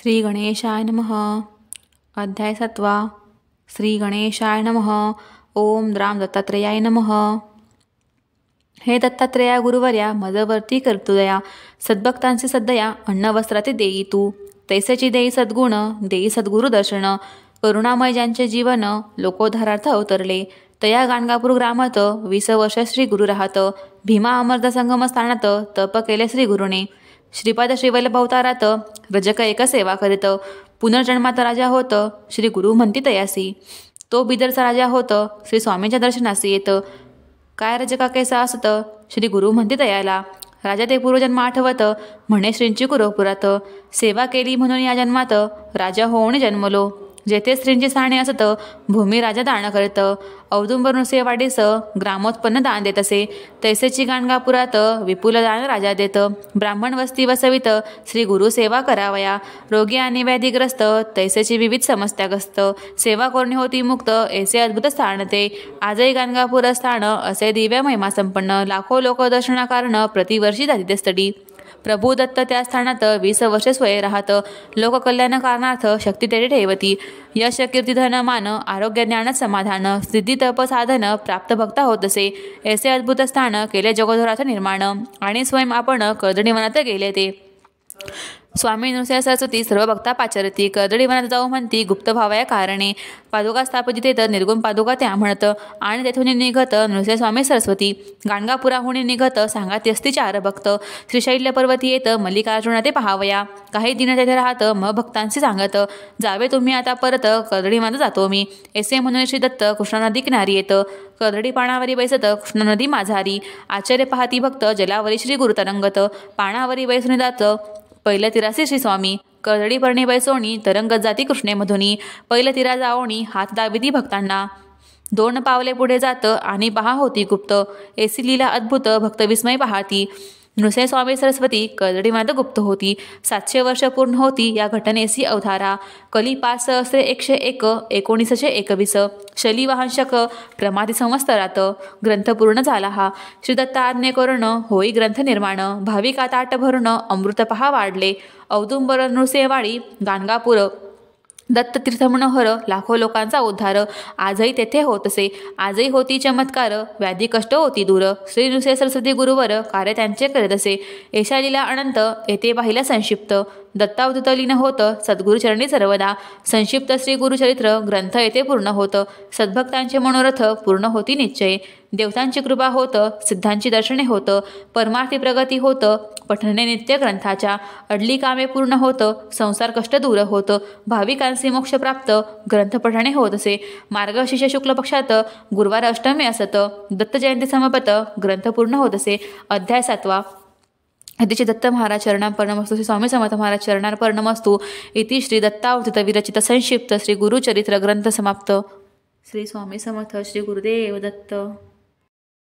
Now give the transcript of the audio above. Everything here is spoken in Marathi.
श्री गणेशाय नम अध्याय सत्वा श्री गणेशाय नम ओम राम दत्तात्रेयाय नम हे दत्तात्रेया गुरुवर्या मजवर्ती कर्तुदया सद्भक्तांचे सद्दया अन्न वस्त्राते देई तू तैसेची देई सद्गुण देई सद्गुरु दर्शन करुणामय ज्यांचे जीवन लोकोधारार्थ अवतरले तया गाणगापूर ग्रामात वीस वर्ष श्री गुरु राहत भीमा संगम संगमस्थानात तप केले श्री गुरुने श्रीपाद श्रीवल्लभवतारात रजक एक सेवा करीत पुनर्जन्मात राजा होत श्री गुरु म्हणती तयासी तो बिदरचा राजा होत श्री स्वामींच्या दर्शनासी येत काय रजका कैसा असत श्री गुरु म्हणती तयाला राजा ते पूर्वजन्म आठवत म्हणे श्रींची गुरुपुरात सेवा केली म्हणून या जन्मात राजा होऊन जन्मलो जेथे स्त्रींची साणे असत राजा दान करतं औदुंबर वाढीस ग्रामोत्पन्न दान देत असे तैसेची गाणगापुरात विपुल दान राजा देत ब्राह्मण वस्ती वसवित श्री गुरु सेवा करावया रोगी आणि व्याधीग्रस्त तैसेची विविध समस्याग्रस्त सेवा कोरणी होती मुक्त ऐसे अद्भुत स्थान ते आजही गाणगापूर स्थान असे दिव्या महिमा संपन्न लाखो लोक दर्शनाकारण प्रतिवर्षी स्थळी प्रभुदत्त त्या स्थानात वीस वर्षे स्वय राहत लोककल्याणकारणार्थ शक्ती तेथे ठेवती यश धन मान आरोग्य ज्ञान समाधान सिद्धी तप साधन प्राप्त भक्ता होत असे ऐसे अद्भुत स्थान केले जगधोराचं निर्माण आणि स्वयं आपण कर्दणी गेले ते स्वामी नृसिंह सरस्वती सर्व भक्ता पाचरती कर्दळी वनात जाऊ म्हणती गुप्त भावाया कारणे पादुका स्थापित येतं निर्गुण पादुका त्या म्हणत आणि तेथून निघत नृसिंह स्वामी सरस्वती गाणगापुराहून निघत सांगा त्यस्ती चार भक्त श्रीशैल्य पर्वती येत मल्लिकार्जुना ते पाहावया काही दिन तेथे राहत म भक्तांशी सांगत जावे तुम्ही आता परत कर्दळी जातो मी एसे म्हणून श्री दत्त कृष्णा नदी किनारी येत कर्दळी पाणावरी बैसत कृष्ण नदी माझारी आचार्य पाहती भक्त जलावरी श्री गुरुतरंगत पाणावरी बैसून जात पहिलं तिरासी श्री स्वामी करडी परणे बैसोणी तरंगत जाती कृष्णे मधुनी पहिलं तिरा जावणी हात दाविदी भक्तांना दोन पावले पुढे जात आणि पहा होती गुप्त एसी लीला अद्भुत भक्त विस्मय पाहती स्वामी सरस्वती कर्दडीमात गुप्त होती सातशे वर्ष पूर्ण होती या घटनेसी अवधारा कली पाच सहस्रे एकशे एक एकोणीसशे एकवीस शलीवाहनशक प्रमादी संवस्तरात ग्रंथ पूर्ण झाला हा श्रीदत्ताज्ञे करण होई ग्रंथ निर्माण भाविकाताट भरण अमृतपहा वाढले औदुंबर नृसिंहवाडी गाणगापूर दत्त तीर्थमनोहर लाखो लोकांचा उद्धार आजही तेथे होत असे आजही होती चमत्कार व्याधी कष्ट होती दूर श्री नृसे सरस्वती गुरुवर कार्य त्यांचे करत असे येशालीला अनंत येथे पाहिला संक्षिप्त दत्तावधूत होत होतं सद्गुरुचरणी सर्वदा संक्षिप्त श्री गुरुचरित्र ग्रंथ येथे पूर्ण होत सद्भक्तांचे मनोरथ पूर्ण होती निश्चय देवतांची कृपा होतं सिद्धांची दर्शने होतं परमार्थी प्रगती होतं पठणे नित्य ग्रंथाच्या अडली कामे पूर्ण होतं संसार कष्ट दूर होतं भाविकांचे मोक्ष प्राप्त ग्रंथ पठणे होत असे मार्ग शुक्ल पक्षात गुरुवार अष्टमी असत दत्त जयंती समपत ग्रंथ पूर्ण होत असे अध्याय सातवा अतिशय दत्त महाराज चरणार्पणमस्तू श्री स्वामी समर्थ महाराज चरणार्पणमस्तू इति श्री दत्तावतीत विरचित संक्षिप्त श्री गुरुचरित्र ग्रंथ समाप्त श्री स्वामी समर्थ श्री गुरुदेव दत्त